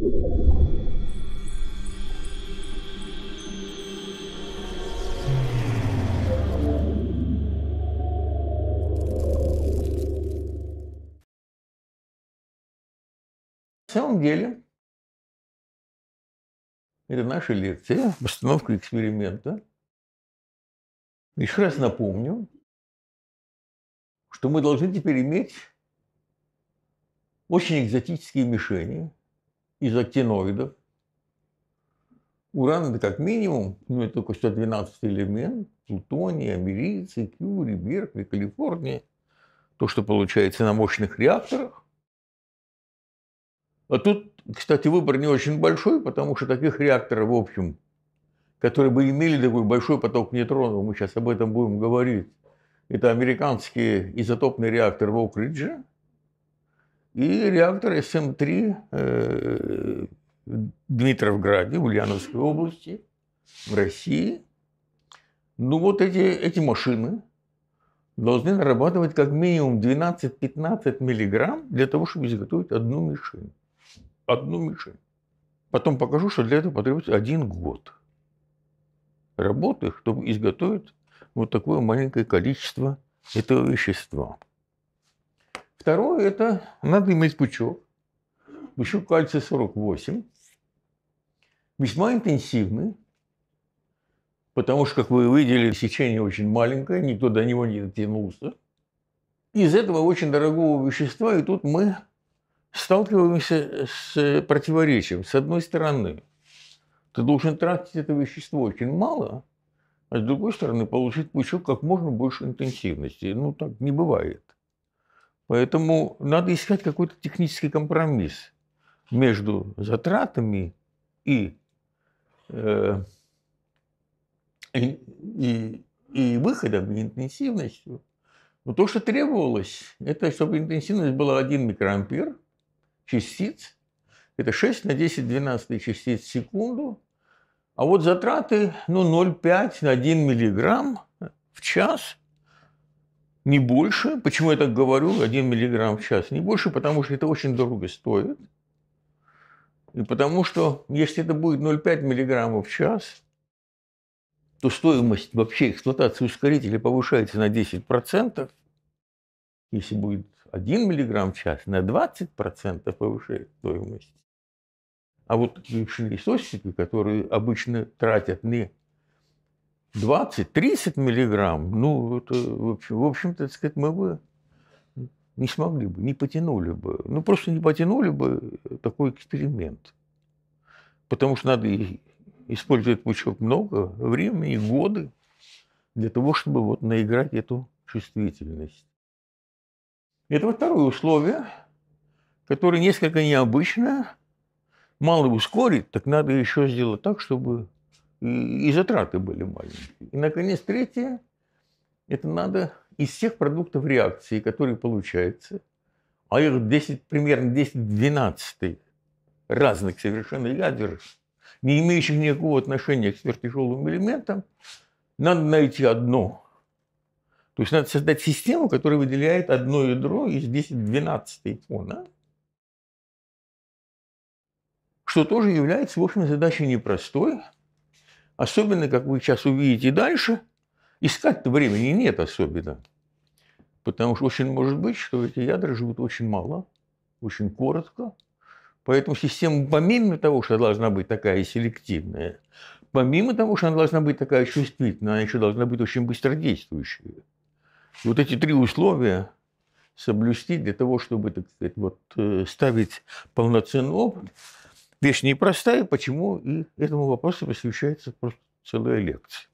В самом деле, это наша лекция, постановка эксперимента. Еще раз напомню, что мы должны теперь иметь очень экзотические мишени, из актиноидов. Уран – это как минимум, ну, это только 112 элемент, плутоний, америйцы, кюри, Беркли, Калифорния. То, что получается на мощных реакторах. А тут, кстати, выбор не очень большой, потому что таких реакторов, в общем, которые бы имели такой большой поток нейтронов, мы сейчас об этом будем говорить, это американский изотопный реактор в Окридже – и реактор СМ-3 эм в э, Дмитровграде, Ульяновской области, в России. Ну вот эти, эти машины должны нарабатывать как минимум 12-15 миллиграмм для того, чтобы изготовить одну мишень. Одну мишень. Потом покажу, что для этого потребуется один год работы, чтобы изготовить вот такое маленькое количество этого вещества. Второе – это надо иметь пучок. Пучок кальция 48. Весьма интенсивный, потому что, как вы видели, сечение очень маленькое, никто до него не дотянулся. Из этого очень дорогого вещества, и тут мы сталкиваемся с противоречием. С одной стороны, ты должен тратить это вещество очень мало, а с другой стороны, получить пучок как можно больше интенсивности. Ну, так не бывает. Поэтому надо искать какой-то технический компромисс между затратами и, э, и, и, и выходом, и интенсивностью. Но то, что требовалось, это чтобы интенсивность была 1 микроампер частиц. Это 6 на 10 12 частиц в секунду. А вот затраты ну, 0,5 на 1 миллиграмм в час – не больше. Почему я так говорю, 1 миллиграмм в час? Не больше, потому что это очень дорого стоит. И потому что, если это будет 0,5 миллиграммов в час, то стоимость вообще эксплуатации ускорителя повышается на 10%. Если будет 1 миллиграмм в час, на 20% повышает стоимость. А вот лишние источники, которые обычно тратят не 20-30 миллиграмм, ну, это, в общем-то, так сказать, мы бы не смогли бы, не потянули бы. Ну, просто не потянули бы такой эксперимент. Потому что надо использовать пучок много времени, годы для того, чтобы вот наиграть эту чувствительность. Это вот второе условие, которое несколько необычное. Мало ускорить, так надо еще сделать так, чтобы и, затраты были маленькие. И, наконец, третье – это надо из всех продуктов реакции, которые получаются, а их 10, примерно 10-12 разных совершенно ядер, не имеющих никакого отношения к сверхтяжелым элементам, надо найти одно. То есть надо создать систему, которая выделяет одно ядро из 10-12 фона, что тоже является, в общем, задачей непростой – Особенно, как вы сейчас увидите дальше, искать-то времени нет особенно. Потому что очень может быть, что эти ядра живут очень мало, очень коротко. Поэтому система, помимо того, что должна быть такая селективная, помимо того, что она должна быть такая чувствительная, она еще должна быть очень быстродействующая. Вот эти три условия соблюсти для того, чтобы так сказать, вот, э, ставить полноценный опыт, вещь непростая, почему и этому вопросу посвящается просто целая лекция.